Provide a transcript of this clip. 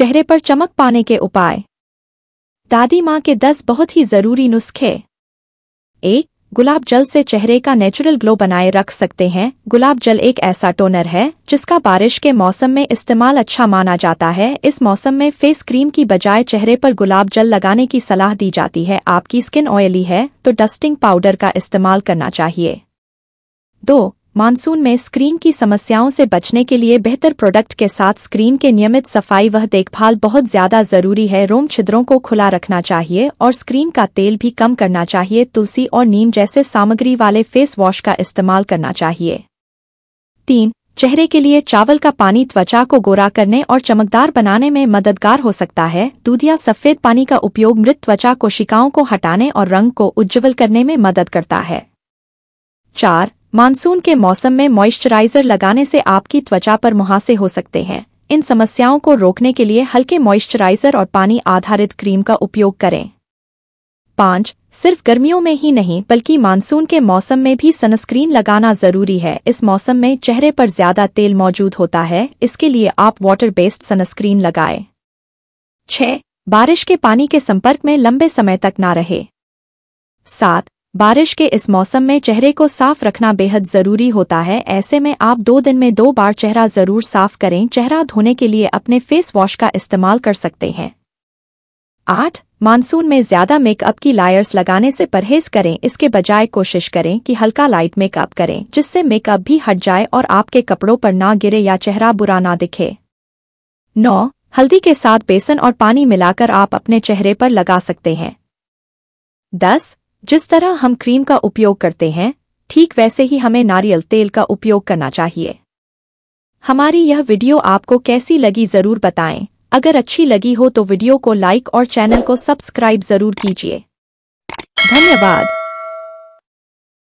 चेहरे पर चमक पाने के उपाय दादी माँ के दस बहुत ही जरूरी नुस्खे एक गुलाब जल से चेहरे का नेचुरल ग्लो बनाए रख सकते हैं गुलाब जल एक ऐसा टोनर है जिसका बारिश के मौसम में इस्तेमाल अच्छा माना जाता है इस मौसम में फेस क्रीम की बजाय चेहरे पर गुलाब जल लगाने की सलाह दी जाती है आपकी स्किन ऑयली है तो डस्टिंग पाउडर का इस्तेमाल करना चाहिए दो मानसून में स्क्रीन की समस्याओं से बचने के लिए बेहतर प्रोडक्ट के साथ स्क्रीन के नियमित सफाई व देखभाल बहुत ज्यादा जरूरी है रोम छिद्रों को खुला रखना चाहिए और स्क्रीन का तेल भी कम करना चाहिए तुलसी और नीम जैसे सामग्री वाले फेस वॉश का इस्तेमाल करना चाहिए तीन चेहरे के लिए चावल का पानी त्वचा को गोरा करने और चमकदार बनाने में मददगार हो सकता है दूधिया सफ़ेद पानी का उपयोग मृत त्वचा कोशिकाओं को हटाने और रंग को उज्ज्वल करने में मदद करता है चार मानसून के मौसम में मॉइस्चराइजर लगाने से आपकी त्वचा पर मुहासे हो सकते हैं इन समस्याओं को रोकने के लिए हल्के मॉइस्चराइजर और पानी आधारित क्रीम का उपयोग करें पाँच सिर्फ गर्मियों में ही नहीं बल्कि मानसून के मौसम में भी सनस्क्रीन लगाना जरूरी है इस मौसम में चेहरे पर ज्यादा तेल मौजूद होता है इसके लिए आप वाटर बेस्ड सनस्क्रीन लगाए छह बारिश के पानी के संपर्क में लंबे समय तक ना रहे सात बारिश के इस मौसम में चेहरे को साफ रखना बेहद ज़रूरी होता है ऐसे में आप दो दिन में दो बार चेहरा ज़रूर साफ करें चेहरा धोने के लिए अपने फेस वॉश का इस्तेमाल कर सकते हैं आठ मानसून में ज़्यादा मेकअप की लायर्स लगाने से परहेज करें इसके बजाय कोशिश करें कि हल्का लाइट मेकअप करें जिससे मेकअप भी हट जाए और आपके कपड़ों पर ना गिरे या चेहरा बुरा ना दिखे नौ हल्दी के साथ बेसन और पानी मिलाकर आप अपने चेहरे पर लगा सकते हैं दस जिस तरह हम क्रीम का उपयोग करते हैं ठीक वैसे ही हमें नारियल तेल का उपयोग करना चाहिए हमारी यह वीडियो आपको कैसी लगी ज़रूर बताएं अगर अच्छी लगी हो तो वीडियो को लाइक और चैनल को सब्सक्राइब ज़रूर कीजिए धन्यवाद